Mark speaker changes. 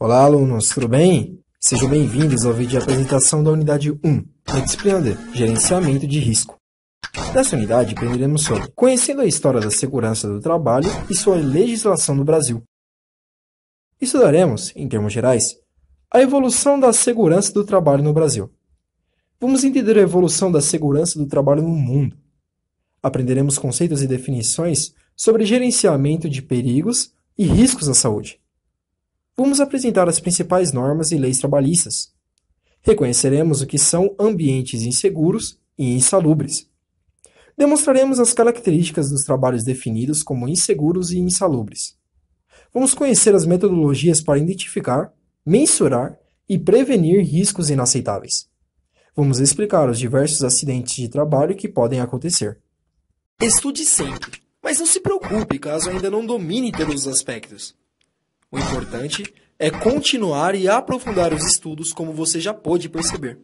Speaker 1: Olá, alunos, tudo bem? Sejam bem-vindos ao vídeo de apresentação da Unidade 1, da disciplina de Gerenciamento de Risco. Nessa unidade, aprenderemos sobre conhecendo a história da segurança do trabalho e sua legislação no Brasil. Estudaremos, em termos gerais, a evolução da segurança do trabalho no Brasil. Vamos entender a evolução da segurança do trabalho no mundo. Aprenderemos conceitos e definições sobre gerenciamento de perigos e riscos à saúde vamos apresentar as principais normas e leis trabalhistas. Reconheceremos o que são ambientes inseguros e insalubres. Demonstraremos as características dos trabalhos definidos como inseguros e insalubres. Vamos conhecer as metodologias para identificar, mensurar e prevenir riscos inaceitáveis. Vamos explicar os diversos acidentes de trabalho que podem acontecer. Estude sempre, mas não se preocupe caso ainda não domine todos os aspectos. O importante é continuar e aprofundar os estudos, como você já pôde perceber.